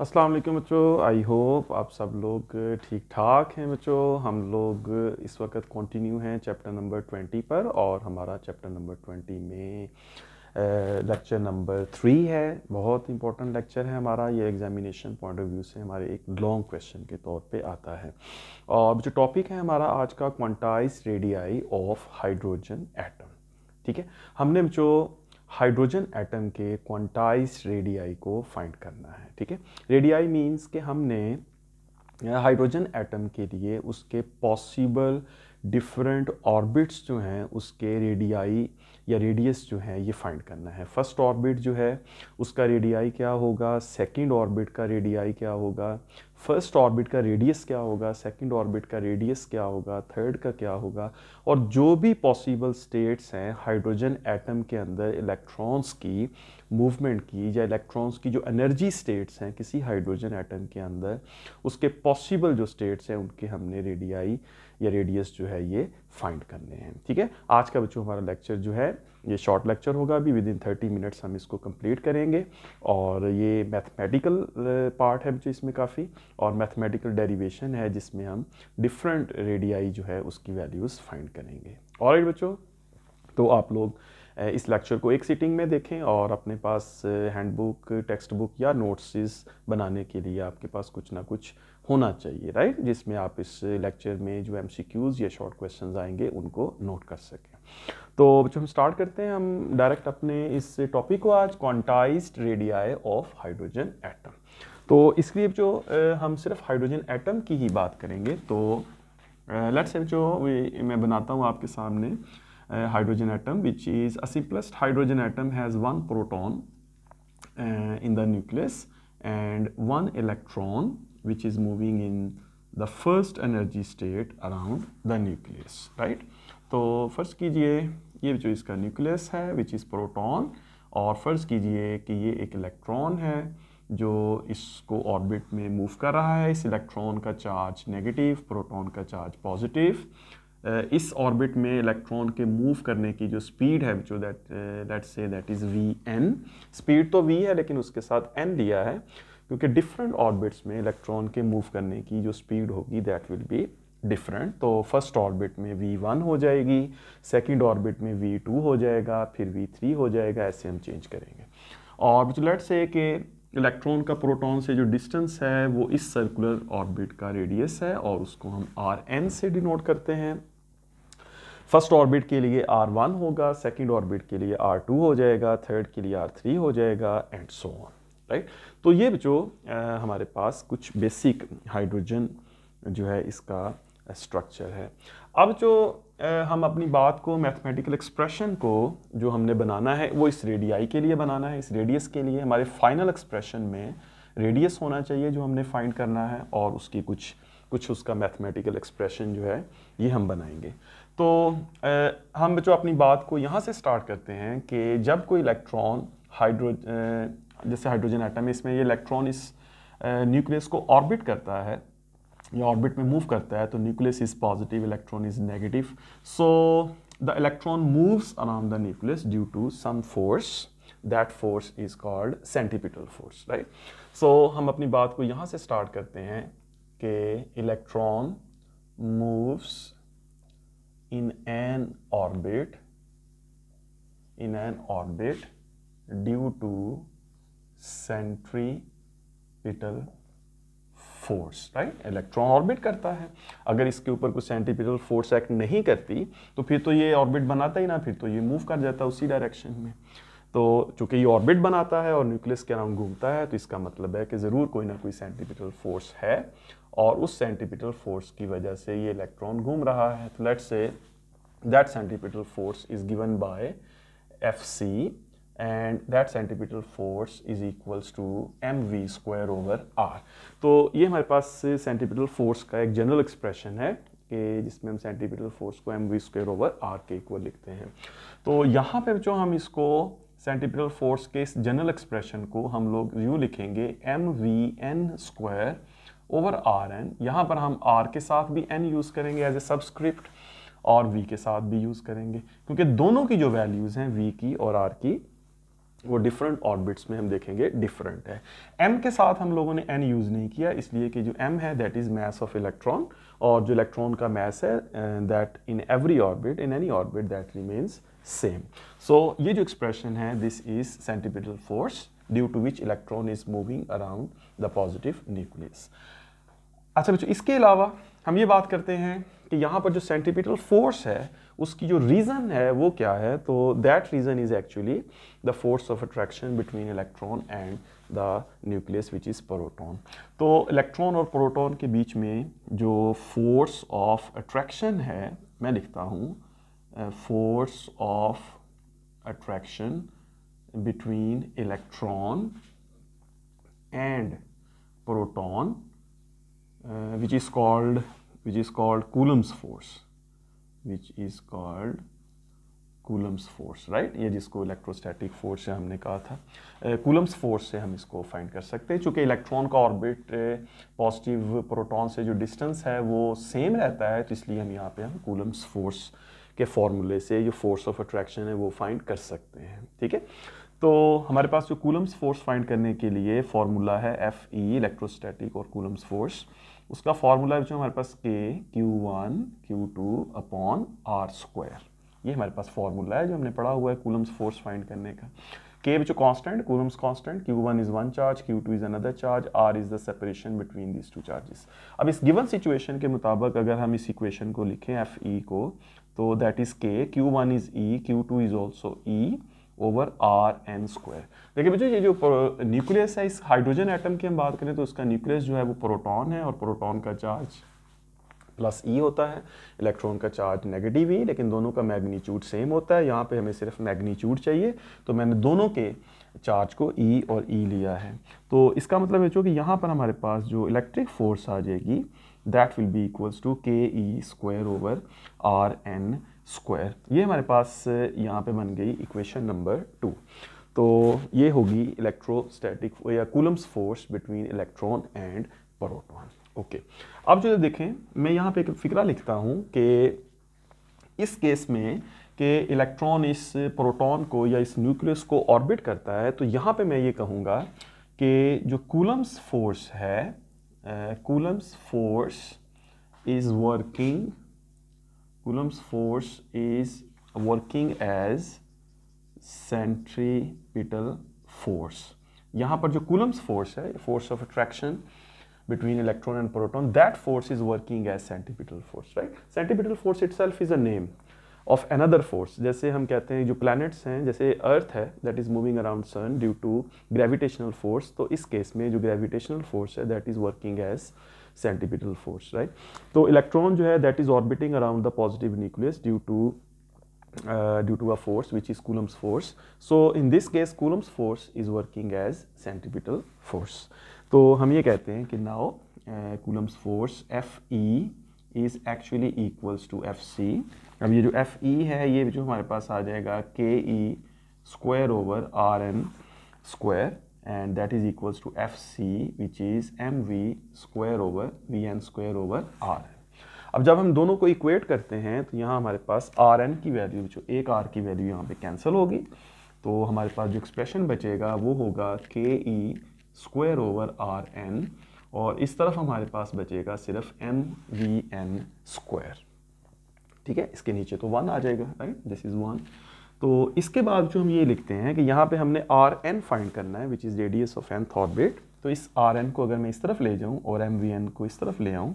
अस्सलाम वालेकुम बच्चों आई होप आप सब लोग ठीक ठाक हैं बच्चों हम लोग इस वक्त कंटिन्यू हैं चैप्टर नंबर ट्वेंटी पर और हमारा चैप्टर नंबर ट्वेंटी में लेक्चर नंबर थ्री है बहुत इंपॉर्टेंट लेक्चर है हमारा ये एग्जामिनेशन पॉइंट ऑफ व्यू से हमारे एक लॉन्ग क्वेश्चन के तौर पे आता है और जो टॉपिक है हमारा आज का quantised radii of hydrogen atom ठीक है हमने जो हाइड्रोजन एटम के क्वांटाइज रेडियाई को फाइंड करना है ठीक है रेडियाई मीन्स के हमने हाइड्रोजन एटम के लिए उसके पॉसिबल डिफरेंट ऑर्बिट्स जो हैं उसके रेडियाई या रेडियस जो है ये फाइंड करना है फर्स्ट ऑर्बिट जो है उसका रेडियाई क्या होगा सेकंड ऑर्बिट का रेडियाई क्या होगा फर्स्ट ऑर्बिट का रेडियस क्या होगा सेकंड ऑर्बिट का रेडियस क्या होगा थर्ड का क्या होगा और जो भी पॉसिबल स्टेट्स हैं हाइड्रोजन एटम के अंदर इलेक्ट्रॉन्स की मूवमेंट की या इलेक्ट्रॉन्स की जो एनर्जी स्टेट्स हैं किसी हाइड्रोजन एटम के अंदर उसके पॉसिबल जो स्टेट्स हैं उनके हमने रेडियाई या रेडियस जो है ये फाइंड करने हैं ठीक है आज का बच्चों हमारा लेक्चर जो है ये शॉर्ट लेक्चर होगा अभी विद इन थर्टी मिनट्स हम इसको कंप्लीट करेंगे और ये मैथमेटिकल पार्ट है बच्चों इसमें काफ़ी और मैथमेटिकल डेरिवेशन है जिसमें हम डिफरेंट रेडियाई जो है उसकी वैल्यूज़ फाइंड करेंगे और बच्चों तो आप लोग इस लेक्चर को एक सीटिंग में देखें और अपने पास हैंडबुक टेक्स्ट बुक या नोट्स बनाने के लिए आपके पास कुछ ना कुछ होना चाहिए राइट जिसमें आप इस लेक्चर में जो एम या शॉर्ट क्वेश्चन आएंगे उनको नोट कर सकें तो बच्चों हम स्टार्ट करते हैं हम डायरेक्ट अपने इस टॉपिक को आज quantised radii of hydrogen atom तो इसके लिए जो हम सिर्फ हाइड्रोजन एटम की ही बात करेंगे तो लेट्स से जो मैं बनाता हूँ आपके सामने uh, hydrogen atom which is a simplest hydrogen atom has one proton uh, in the nucleus and one electron which is moving in the first energy state around the nucleus right तो फर्ज कीजिए ये जो इसका nucleus है which is proton और फर्ज कीजिए कि ये एक इलेक्ट्रॉन है जो इसको ऑर्बिट में मूव कर रहा है इस इलेक्ट्रॉन का चार्ज नेगेटिव प्रोटॉन का चार्ज पॉजिटिव इस ऑर्बिट में इलेक्ट्रॉन के मूव करने की जो स्पीड है जो दैट दैट से that is V N speed तो वी है लेकिन उसके साथ एन दिया है क्योंकि डिफरेंट ऑर्बिट्स में इलेक्ट्रॉन के मूव करने की जो स्पीड होगी दैट विल बी डिफरेंट तो फर्स्ट ऑर्बिट में वी वन हो जाएगी सेकेंड ऑर्बिट में वी टू हो जाएगा फिर वी थ्री हो जाएगा ऐसे हम चेंज करेंगे और लेट से कि इलेक्ट्रॉन का प्रोटॉन से जो डिस्टेंस है वो इस सर्कुलर ऑर्बिट का रेडियस है और उसको हम आर एन से डिनोट करते हैं फर्स्ट ऑर्बिट के लिए आर वन होगा सेकेंड ऑर्बिट के लिए आर टू हो जाएगा थर्ड के लिए आर थ्री हो जाएगा एंड सो ऑन राइट तो ये जो आ, हमारे पास कुछ बेसिक हाइड्रोजन जो है इसका स्ट्रक्चर है अब जो हम अपनी बात को मैथमेटिकल एक्सप्रेशन को जो हमने बनाना है वो इस रेडियाई के लिए बनाना है इस रेडियस के लिए हमारे फाइनल एक्सप्रेशन में रेडियस होना चाहिए जो हमने फाइंड करना है और उसकी कुछ कुछ उसका मैथमेटिकल एक्सप्रेशन जो है ये हम बनाएंगे तो आ, हम बच्चों अपनी बात को यहाँ से स्टार्ट करते हैं कि जब कोई इलेक्ट्रॉन हाइड्रो जैसे हाइड्रोजन आइटम इसमें ये इलेक्ट्रॉन इस न्यूक्लियस को ऑर्बिट करता है ये ऑर्बिट में मूव करता है तो nucleus is positive electron is negative so the electron moves around the nucleus due to some force that force is called centripetal force right so हम अपनी बात को यहाँ से स्टार्ट करते हैं कि electron moves in N orbit in N orbit due to centripetal force right electron orbit करता है अगर इसके ऊपर कोई सेंटिपिटल फोर्स एक्ट नहीं करती तो फिर तो ये ऑर्बिट बनाता ही ना फिर तो ये मूव कर जाता है उसी डायरेक्शन में तो चूंकि ये ऑर्बिट बनाता है और न्यूक्लियस के अराउंड घूमता है तो इसका मतलब है कि ज़रूर कोई ना कोई सेंटिपिटल फोर्स है और उस सेंटिपिटल फोर्स की वजह से ये इलेक्ट्रॉन घूम रहा है तो let's say that centripetal force is given by F C and that centripetal force is equals to M V square over R तो ये हमारे पास सेंटीमीटर फोर्स का एक जनरल एक्सप्रेशन है कि जिसमें हम सेंटीमीटर फोर्स को M V square over R के इक्वल लिखते हैं तो यहाँ पे जो हम इसको सेंटीमीटर फोर्स के इस जनरल एक्सप्रेशन को हम लोग यू लिखेंगे M V N square over R N यहाँ पर हम आर के साथ भी एन यूज़ करेंगे एज ए सब्सक्रिप्ट और वी के साथ भी यूज़ करेंगे क्योंकि दोनों की जो वैल्यूज़ हैं वी की और आर की वो डिफरेंट ऑर्बिट्स में हम देखेंगे डिफरेंट है एम के साथ हम लोगों ने एन यूज़ नहीं किया इसलिए कि जो एम है that is mass of electron और जो इलेक्ट्रॉन का मैस है that in every orbit in any orbit that remains same so ये जो एक्सप्रेशन है this is centripetal force due to which electron is moving around the positive nucleus अच्छा बच्चों इसके अलावा हम ये बात करते हैं कि यहाँ पर जो सेंटिपिटल फोर्स है उसकी जो रीज़न है वो क्या है तो that reason is actually the force of attraction between electron and the nucleus which is proton तो इलेक्ट्रॉन और प्रोटोन के बीच में जो फोर्स ऑफ अट्रैक्शन है मैं लिखता हूँ force of attraction between electron and proton which is called which is called Coulomb's force which is called Coulomb's force right ये जिसको इलेक्ट्रोस्टैटिक फोर्स से हमने कहा था कूलम्स uh, फोर्स से हम इसको फाइंड कर सकते हैं चूंकि इलेक्ट्रॉन का ऑर्बिट पॉजिटिव प्रोटॉन से जो डिस्टेंस है वो सेम रहता है तो इसलिए हम यहाँ पे हम कूलम्स फोर्स के फॉर्मूले से जो फोर्स ऑफ अट्रैक्शन है वो फाइंड कर सकते हैं ठीक है तो हमारे पास जो कूलम्स फोर्स फाइंड करने के लिए फार्मूला है एफ ई इलेक्ट्रोस्टैटिक और कूलम्स फोर्स उसका फॉर्मूला जो हमारे पास K Q one Q two upon R square ये हमारे पास फॉर्मूला है जो हमने पढ़ा हुआ है कूलम्स फोर्स फाइंड करने का के जो constant Coulomb's constant Q one is one charge Q two is another charge R is the separation between these two charges अब इस गिवन सिचुएशन के मुताबिक अगर हम इस इक्वेशन को लिखें एफ ई e को तो that is K Q one is E Q two is also E over R N square देखिए बच्चों ये जो न्यूक्लियस है इस हाइड्रोजन एटम की हम बात करें तो उसका न्यूक्लियस जो है वो प्रोटॉन है और प्रोटॉन का चार्ज प्लस ई होता है इलेक्ट्रॉन का चार्ज नेगेटिव ही लेकिन दोनों का मैग्नीट्यूड सेम होता है यहाँ पे हमें सिर्फ मैग्नीट्यूड चाहिए तो मैंने दोनों के चार्ज को ई e और ई e लिया है तो इसका मतलब है कि यहाँ पर हमारे पास जो इलेक्ट्रिक फोर्स आ जाएगी that will be equals to K E square over R N square ये हमारे पास uh, यहाँ पे बन गई इक्वेशन नंबर टू तो ये होगी इलेक्ट्रोस्टैटिक या Coulomb's force between electron and proton okay अब जो देखें मैं यहाँ पे एक फिक्रा लिखता हूँ कि इस केस में कि इलेक्ट्रॉन इस प्रोटॉन को या इस न्यूक्लियस को ऑर्बिट करता है तो यहाँ पे मैं ये कहूँगा कि जो कूलम्स फोर्स है Coulomb's force is working Coulomb's force is working as centripetal force यहाँ पर जो कूलम्स फोर्स है force of attraction between electron and proton that force is working as centripetal force right centripetal force itself is a name of another force जैसे हम कहते हैं जो planets हैं जैसे अर्थ है that is moving around sun due to gravitational force तो इस केस में जो ग्रेविटेशनल फोर्स है that is working as centripetal force right तो इलेक्ट्रॉन जो है that is orbiting around the positive nucleus due to due to a force which is Coulomb's force so in this case Coulomb's force is working as centripetal force तो हम ये कहते हैं कि now Coulomb's force F E is actually equals to F C अब ये जो F E है ये जो हमारे पास आ जाएगा K E square over R N square and that is equals to fc which is mv square over vn square over r अब जब हम दोनों को इक्वेट करते हैं तो यहाँ हमारे पास आर एन की वैल्यू जो एक आर की वैल्यू यहाँ पे कैंसिल होगी तो हमारे पास जो एक्सप्रेशन बचेगा वो होगा K E square over R N और इस तरफ हमारे पास बचेगा सिर्फ एम वी एन स्क्वायर ठीक है इसके नीचे तो वन आ जाएगा राइट दिस इज़ वन तो इसके बाद जो हम ये लिखते हैं कि यहाँ पे हमने आर एन फाइंड करना है which is radius of nth orbit तो इस आर एन को अगर मैं इस तरफ ले जाऊँ और एम वी एन को इस तरफ ले आऊँ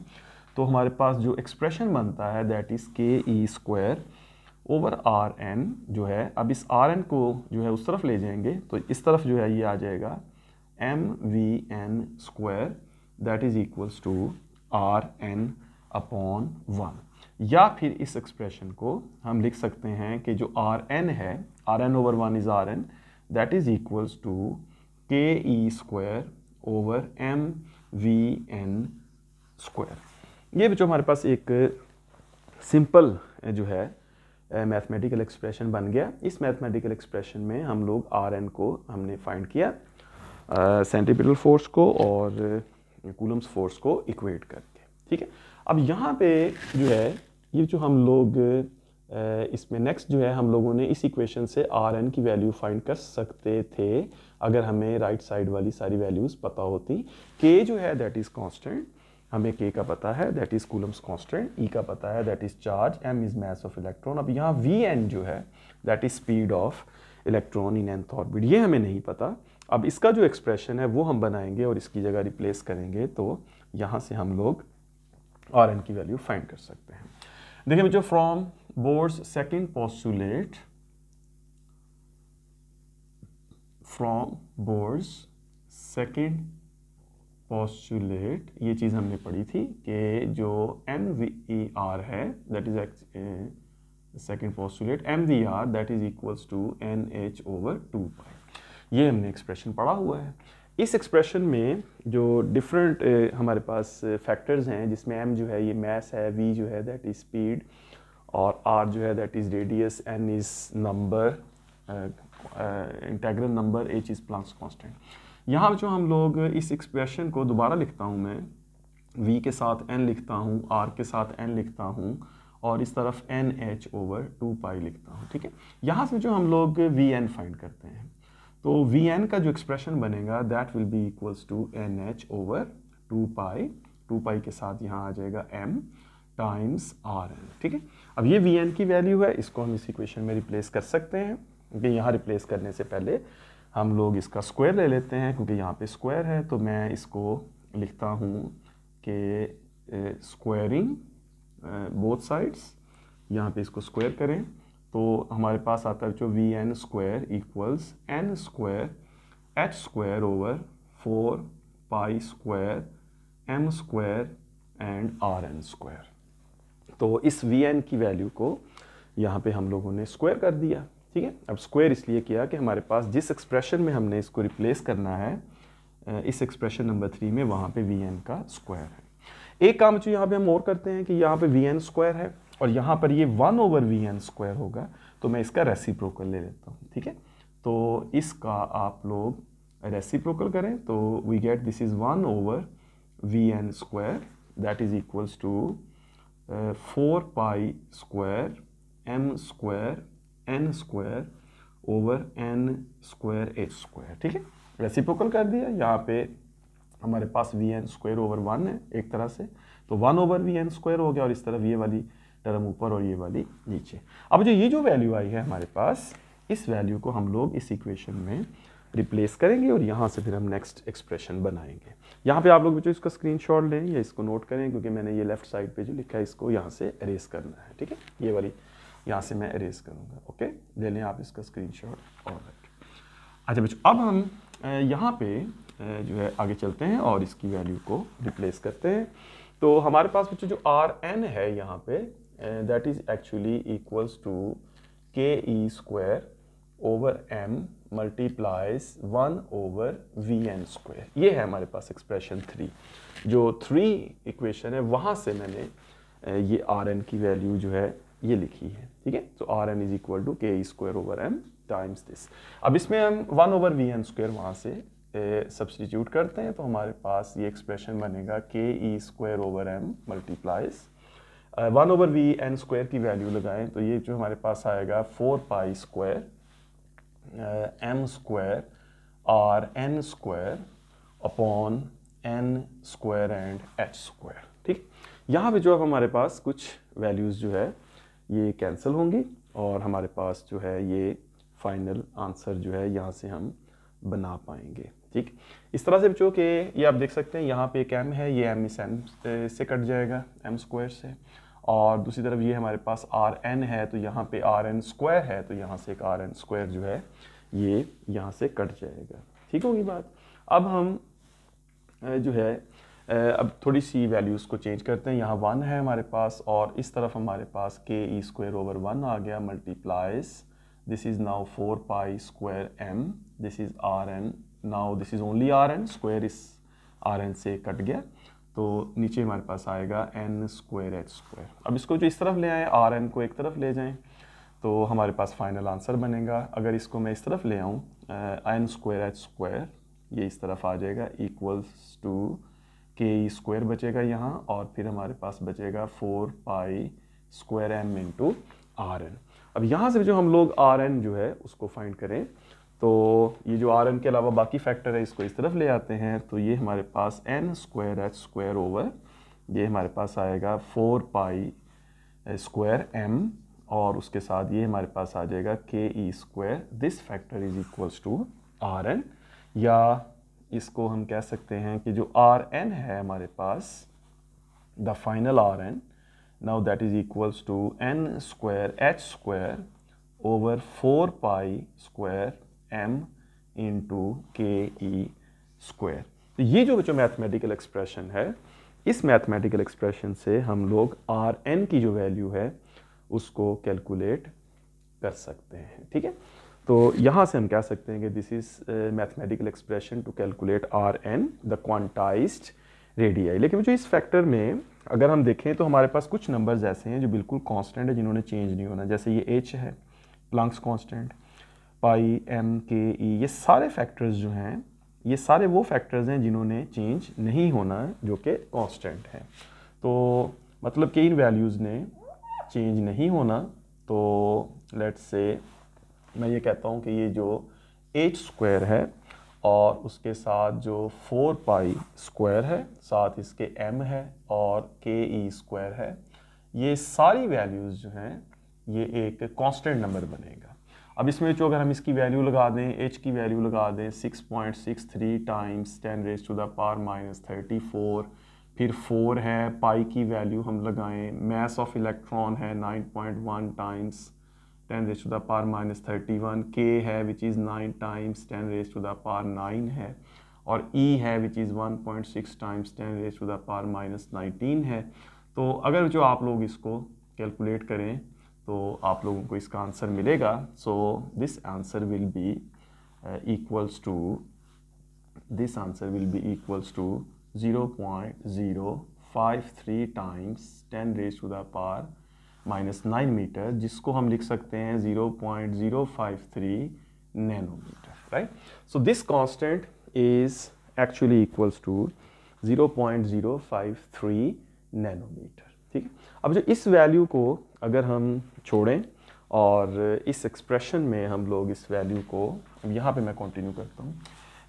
तो हमारे पास जो एक्सप्रेशन बनता है that is K E square over R N जो है अब इस आर एन को जो है उस तरफ ले जाएंगे तो इस तरफ जो है ये आ जाएगा M V N square that is equals to R N upon one या फिर इस एक्सप्रेशन को हम लिख सकते हैं कि जो आर एन है R N over one is R N that is equals to K E square over M V N square ये जो हमारे पास एक सिंपल जो है मैथमेटिकल एक्सप्रेशन बन गया इस मैथमेटिकल एक्सप्रेशन में हम लोग आर एन को हमने फाइंड किया सेंटीपिटल फोर्स को और कूलम्स फोर्स को इक्वेट करके ठीक है अब यहाँ पे जो है ये जो हम लोग इसमें नेक्स्ट जो है हम लोगों ने इस इक्वेशन से आर एन की वैल्यू फाइंड कर सकते थे अगर हमें राइट right साइड वाली सारी वैल्यूज़ पता होती के जो है दैट इज़ कांस्टेंट हमें के का पता है that is Coulomb's constant E का पता है that is charge M is mass of electron अब यहाँ वी एन जो है that is speed of electron in nth orbit ये हमें नहीं पता अब इसका जो एक्सप्रेशन है वो हम बनाएंगे और इसकी जगह रिप्लेस करेंगे तो यहाँ से हम लोग आर एन की वैल्यू फाइंड कर सकते हैं देखिए बच्चों from Bohr's second postulate from Bohr's second postulate ये चीज़ हमने पढ़ी थी कि जो एम वी ई आर है that is second postulate M V R that is equals to N H over two pi ये हमने एक्सप्रेशन पढ़ा हुआ है इस एक्सप्रेशन में जो डिफरेंट हमारे पास फैक्टर्स हैं जिसमें एम जो है ये मैस है वी जो है दैट इज़ स्पीड और आर जो है that is radius N is number integral number H is Planck's constant यहाँ जो हम लोग इस एक्सप्रेशन को दोबारा लिखता हूँ मैं वी के साथ एन लिखता हूँ आर के साथ एन लिखता हूँ और इस तरफ N H over two pi लिखता हूँ ठीक है यहाँ से जो हम लोग वी एन फाइंड करते हैं तो वी एन का जो एक्सप्रेशन बनेगा that will be equals to N H over two pi two pi के साथ यहाँ आ जाएगा एम टाइम्स आर एन ठीक है अब ये वी एन की वैल्यू है इसको हम इस इक्वेशन में रिप्लेस कर सकते हैं क्योंकि यहाँ रिप्लेस करने से पहले हम लोग इसका स्क्वायर ले लेते हैं क्योंकि यहाँ पे स्क्वायर है तो मैं इसको लिखता हूँ कि स्क्वायरिंग बोथ साइड्स यहाँ पे इसको स्क्वायर करें तो हमारे पास आता है जो V N square equals N square H square over four pi square M square and R N square तो इस वी एन की वैल्यू को यहाँ पे हम लोगों ने स्क्वायर कर दिया ठीक है अब स्क्वायर इसलिए किया कि हमारे पास जिस एक्सप्रेशन में हमने इसको रिप्लेस करना है इस एक्सप्रेशन नंबर थ्री में वहाँ पे वी एन का स्क्वायर है एक काम जो यहाँ पे हम और करते हैं कि यहाँ पे वी एन स्क्वायर है और यहाँ पर ये one over V N square होगा तो मैं इसका रेसिप्रोकल ले लेता हूँ ठीक है तो इसका आप लोग रेसिप्रोकल करें तो we get this is one over V N square that is equals to four pi square M square N square over N square H square ठीक है रेसिप्रोकल कर दिया यहाँ पे हमारे पास V N square over one है एक तरह से तो one over V N square हो गया और इस तरह ये वाली टर्म ऊपर और ये वाली नीचे अब जो ये जो वैल्यू आई है हमारे पास इस वैल्यू को हम लोग इस इक्वेशन में रिप्लेस करेंगे और यहाँ से फिर हम नेक्स्ट एक्सप्रेशन बनाएंगे यहाँ पे आप लोग बच्चों इसका स्क्रीनशॉट लें या इसको नोट करें क्योंकि मैंने ये लेफ्ट साइड पे जो लिखा है इसको यहाँ से अरेज करना है ठीक है ये वाली यहाँ से मैं अरेज करूँगा ओके ले लें आप इसका स्क्रीन शॉट और अच्छा बच्चों अब हम यहाँ पे जो है आगे चलते हैं और इसकी वैल्यू को रिप्लेस करते हैं तो हमारे पास बच्चों जो आर एन है यहाँ पे and that is actually equals to ke square over M multiplies one over V N square ये है हमारे पास एक्सप्रेशन थ्री जो थ्री इक्वेशन है वहाँ से मैंने ये आर एन की वैल्यू जो है ये लिखी है ठीक है तो R N is equal to K square over M times this अब इसमें हम one over V N square वहाँ से सब्सटीट्यूट करते हैं तो हमारे पास ये एक्सप्रेशन बनेगा K E square over M multiplies one over V N square की वैल्यू लगाएं तो ये जो हमारे पास आएगा four pi square M square R N square upon N square and H square ठीक यहाँ पे जो अब हमारे पास कुछ वैल्यूज़ जो है ये कैंसिल होंगी और हमारे पास जो है ये फाइनल आंसर जो है यहाँ से हम बना पाएंगे ठीक इस तरह से बच्चों के ये आप देख सकते हैं यहाँ पे एक एम है ये एम इस एम से कट जाएगा एम स्क्वायर से और दूसरी तरफ ये हमारे पास आर एन है तो यहाँ पे आर एन स्क्वायर है तो यहाँ से एक आर एन स्क्वायर जो है ये यहाँ से कट जाएगा ठीक होगी बात अब हम जो है अब थोड़ी सी वैल्यूज़ को चेंज करते हैं यहाँ वन है हमारे पास और इस तरफ हमारे पास K E square over one आ गया multiplies this is now four pi square M this is R N now this is only R N square इस आर एन से कट गया तो नीचे हमारे पास आएगा एन स्क्वायर एच स्क्वायर अब इसको जो इस तरफ ले आए आर एन को एक तरफ ले जाएं तो हमारे पास फाइनल आंसर बनेगा अगर इसको मैं इस तरफ ले आऊँ एन स्क्वायर एच स्क्वायर ये इस तरफ आ जाएगा equals to K E square बचेगा यहाँ और फिर हमारे पास बचेगा four pi square M into R N अब यहाँ से जो हम लोग आर एन जो है उसको फाइंड करें तो ये जो आर एन के अलावा बाकी फैक्टर है इसको इस तरफ ले आते हैं तो ये हमारे पास N square H square over ये हमारे पास आएगा फोर पाई स्क्वायर एम और उसके साथ ये हमारे पास आ जाएगा K E square this factor is equals to R N या इसको हम कह सकते हैं कि जो आर एन है हमारे पास the final R N now that is equals to N square H square over four pi square M into K E square तो ये जो बच्चों मैथमेटिकल एक्सप्रेशन है इस मैथमेटिकल एक्सप्रेशन से हम लोग आर एन की जो वैल्यू है उसको कैलकुलेट कर सकते हैं ठीक है तो यहाँ से हम कह सकते हैं कि this is mathematical expression to calculate R N the quantized radii लेकिन जो इस फैक्टर में अगर हम देखें तो हमारे पास कुछ नंबर्स ऐसे हैं जो बिल्कुल कांस्टेंट है जिन्होंने चेंज नहीं होना जैसे ये एच है प्लांक्स कांस्टेंट पाई एम के ई ये सारे फैक्टर्स जो हैं ये सारे वो फैक्टर्स हैं जिन्होंने चेंज नहीं होना जो कि कांस्टेंट है तो मतलब कि इन वैल्यूज़ ने चेंज नहीं होना तो लेट्स से मैं ये कहता हूँ कि ये जो एच स्क्वायर है और उसके साथ जो फोर पाई स्क्वायर है साथ इसके एम है और के ई स्क्वायर है ये सारी वैल्यूज़ जो हैं ये एक कांस्टेंट नंबर बनेगा अब इसमें जो अगर हम इसकी वैल्यू लगा दें एच की वैल्यू लगा दें six point six three times ten raise to the power minus thirty four फिर फोर है पाई की वैल्यू हम लगाएं मैस ऑफ इलेक्ट्रॉन है nine point one times ten raise to the power minus thirty one K है which is nine times ten raise to the power nine है और E e है which is one point six times ten raise to the power minus nineteen है तो अगर जो आप लोग इसको कैलकुलेट करें तो आप लोगों को इसका आंसर मिलेगा so this answer will be equals to this answer will be equals to zero point zero five three times ten raise to the power minus nine meter जिसको हम लिख सकते हैं zero point zero five three nanometer right so this constant is actually equals to zero point zero five three nanometer ठीक है अब जो इस वैल्यू को अगर हम छोड़ें और इस एक्सप्रेशन में हम लोग इस वैल्यू को अब यहाँ पे मैं कंटिन्यू करता हूँ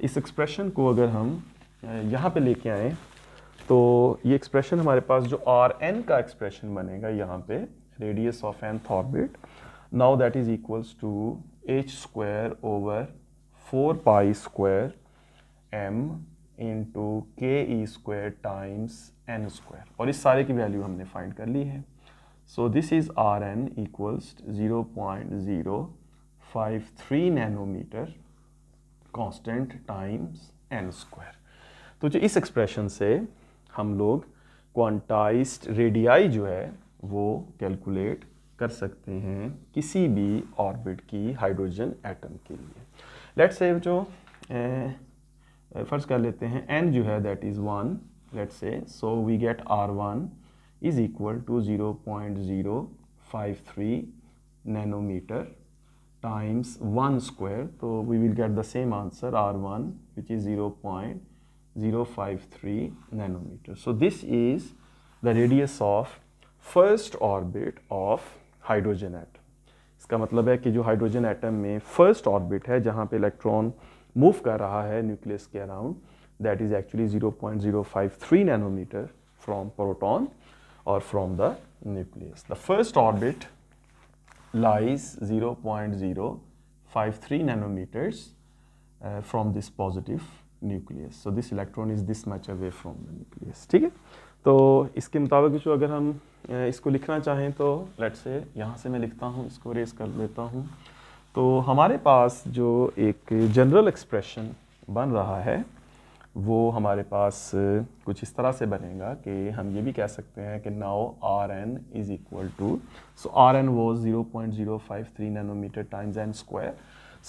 इस एक्सप्रेशन को अगर हम यहाँ पे लेके आए तो ये एक्सप्रेशन हमारे पास जो आर एन का एक्सप्रेशन बनेगा यहाँ पे radius of nth orbit now that is equals to H square over four pi square M into K E square times N square और इस सारे की वैल्यू हमने फाइंड कर ली है So this is Rn equals 0.053 nanometer constant times N square. तो जो इस एक्सप्रेशन से हम लोग क्वांटाइज्ड रेडियाई जो है वो कैलकुलेट कर सकते हैं किसी भी ऑर्बिट की हाइड्रोजन एटम के लिए लेट्स से जो फर्ज कर लेते हैं एन जो है that is one let's say so we get R one is equal to 0.053 nanometer times 1 square. So we will get the same answer R1 which is 0.053 nanometer. So this is the radius of first orbit of hydrogen atom. इसका मतलब है कि जो hydrogen atom में first orbit है जहाँ पे electron move कर रहा है न्यूक्लियस के around that is actually 0.053 nanometer from proton or from the nucleus. The first orbit lies 0 0.053 nanometers uh, from this positive nucleus so this electron is this much away from the nucleus ठीक है तो इसके मुताबिक जो अगर हम uh, इसको लिखना चाहें तो लेट से यहाँ से मैं लिखता हूँ इसको रेस कर लेता हूँ तो हमारे पास जो एक जनरल एक्सप्रेशन बन रहा है वो हमारे पास कुछ इस तरह से बनेगा कि हम ये भी कह सकते हैं कि now R N is equal to so R N वो zero point zero five three nanometer times N square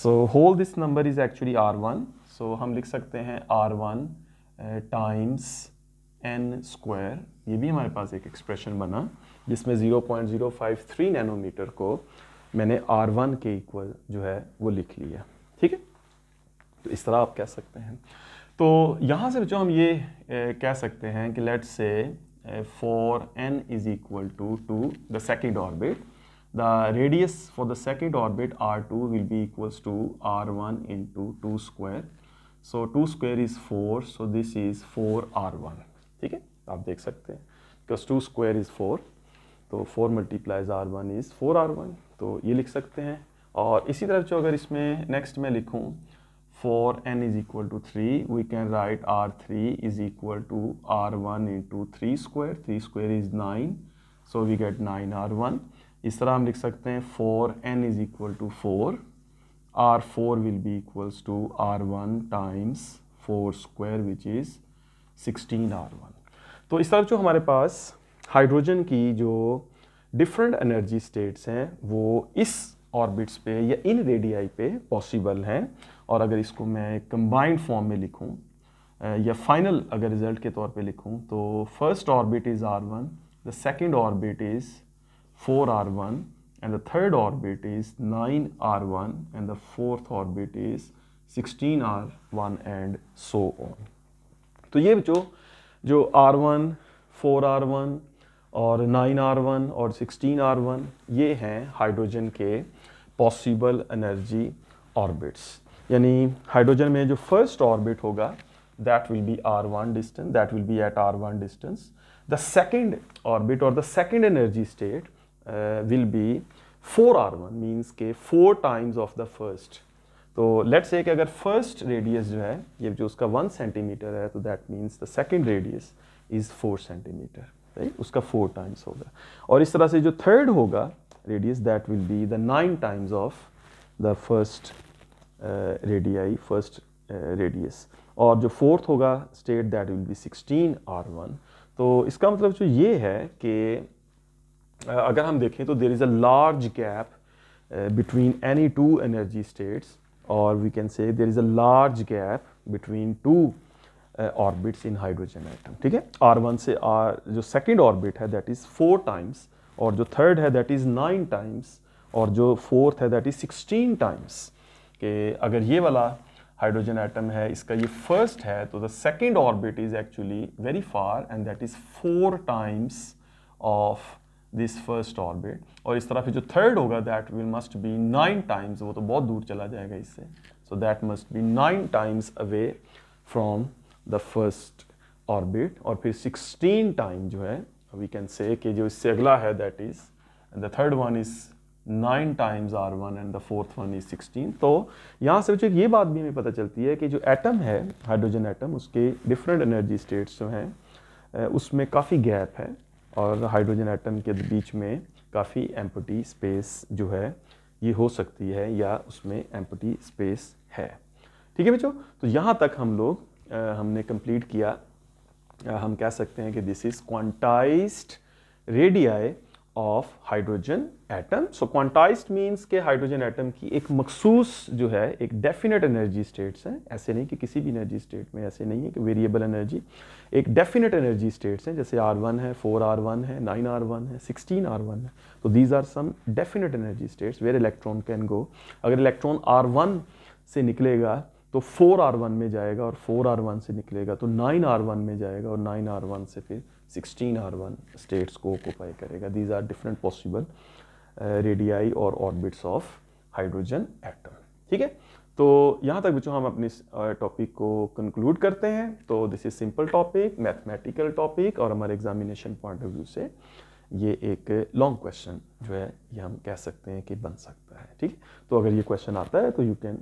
so whole this number is actually R one so हम लिख सकते हैं R one times N square ये भी हमारे पास एक एक्सप्रेशन बना जिसमें zero point zero five three nanometer को मैंने आर वन के इक्वल जो है वो लिख लिया ठीक है तो इस तरह आप कह सकते हैं तो यहाँ से बच्चों हम ये ए, कह सकते हैं कि let's say for N is equal to two the second orbit the radius for the second orbit R two will be equals to R one into two square so two square is four so this is four are one ठीक है तो आप देख सकते हैं because two square is four तो four multiplies R one is four are one तो ये लिख सकते हैं और इसी तरह जो अगर इसमें नेक्स्ट में लिखूँ 4n is equal to 3 we can write r3 is equal to r1 into 3 square 3 square is 9 so we get 9 r1 इस तरह हम लिख सकते हैं 4n is equal to 4 r4 will be equals to r1 times 4 square which is 16 r1 तो इस तरफ जो हमारे पास हाइड्रोजन की जो डिफरेंट एनर्जी स्टेट्स हैं वो इस ऑर्बिट्स पे या इन रेडियाई पे पॉसिबल हैं और अगर इसको मैं कंबाइंड फॉर्म में लिखूँ या फाइनल अगर रिजल्ट के तौर पे लिखूँ तो first orbit is R one the second orbit is four are one and the third orbit is nine are one and the fourth orbit is sixteen are one and so on तो ये जो जो R one four are one और nine are one और sixteen are one ये हैं hydrogen के possible energy orbits यानी हाइड्रोजन में जो फर्स्ट ऑर्बिट होगा that will be are one distance that will be at R one distance the second orbit और the second energy state will be four are one means के four times of the first तो let's say कि अगर first radius जो है ये जो उसका वन सेंटीमीटर है तो that means the second radius is four centimeter right उसका फोर टाइम्स होगा और इस तरह से जो थर्ड होगा radius that will be the nine times of the first radii first radius और जो फोर्थ होगा state that will be sixteen are one तो इसका मतलब जो ये है कि अगर हम देखें तो there is a large gap between any two energy states और we can say there is a large gap between two orbits in hydrogen atom ठीक है आर वन से आर जो सेकेंड ऑर्बिट है दैट इज़ फोर टाइम्स और जो third है that is nine times और जो फोर्थ है दैट इज़ सिक्सटीन टाइम्स कि अगर ये वाला हाइड्रोजन आइटम है इसका ये फर्स्ट है तो the second orbit is actually very far and that is four times of this first orbit और इस तरह फिर जो थर्ड होगा that will must be nine times वो तो बहुत दूर चला जाएगा इससे so that must be nine times away from the first orbit और फिर सिक्सटीन टाइम जो है वी कैन से जो इससे अगला है that is the third one is nine times r one and the fourth one is sixteen तो यहाँ से बच्चों ये बात भी हमें पता चलती है कि जो एटम है हाइड्रोजन एटम उसके डिफरेंट एनर्जी स्टेट्स जो हैं उसमें काफ़ी गैप है और हाइड्रोजन एटम के बीच में काफ़ी एम्पटी स्पेस जो है ये हो सकती है या उसमें एम्पटी स्पेस है ठीक है बच्चों तो यहाँ तक हम लोग हमने कंप्लीट किया हम कह सकते हैं कि this is quantized radii of hydrogen atom so quantized means के हाइड्रोजन एटम की एक मखसूस जो है एक डेफिनेट एनर्जी स्टेट्स हैं ऐसे नहीं कि किसी भी एनर्जी स्टेट में ऐसे नहीं है कि वेरिएबल एनर्जी एक डेफिनेट एनर्जी स्टेट्स हैं जैसे आर वन है फोर आर वन है नाइन आर वन है सिक्सटीन आर वन है तो these are some definite energy states where electron can go अगर इलेक्ट्रॉन आर वन से निकलेगा तो फोर आर वन में जाएगा और फोर आर वन से निकलेगा तो नाइन आर वन में जाएगा और नाइन आर वन से फिर सिक्सटीन आर वन स्टेट्स को ऑक्यूपाई करेगा these are different possible radii और ऑर्बिट्स ऑफ हाइड्रोजन एटम ठीक है तो यहाँ तक बच्चों हम अपने टॉपिक uh, को कंक्लूड करते हैं तो this is simple topic mathematical topic और हमारे एग्जामिनेशन पॉइंट ऑफ व्यू से ये एक लॉन्ग क्वेश्चन जो है ये हम कह सकते हैं कि बन सकता है ठीक है तो अगर ये क्वेश्चन आता है तो you can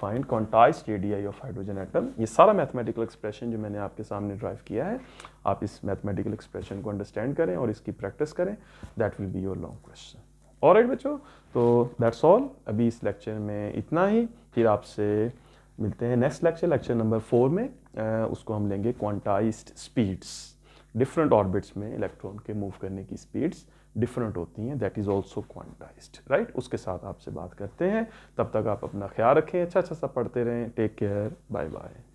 find quantized radii of hydrogen atom ये सारा मैथमेटिकल एक्सप्रेशन जो मैंने आपके सामने ड्राइव किया है आप इस मैथमेटिकल एक्सप्रेशन को अंडरस्टैंड करें और इसकी प्रैक्टिस करें that will be your long question और राइट बच्चो तो दैट्स ऑल अभी इस लेक्चर में इतना ही फिर आपसे मिलते हैं next lecture lecture number four में आ, uh, उसको हम लेंगे क्वांटाइज्ड स्पीड्स डिफरेंट ऑर्बिट्स में इलेक्ट्रॉन के मूव करने की स्पीड्स डिफरेंट होती हैं that is also quantized right उसके साथ आपसे बात करते हैं तब तक आप अपना ख्याल रखें अच्छा अच्छा सा पढ़ते रहें टेक केयर बाय बाय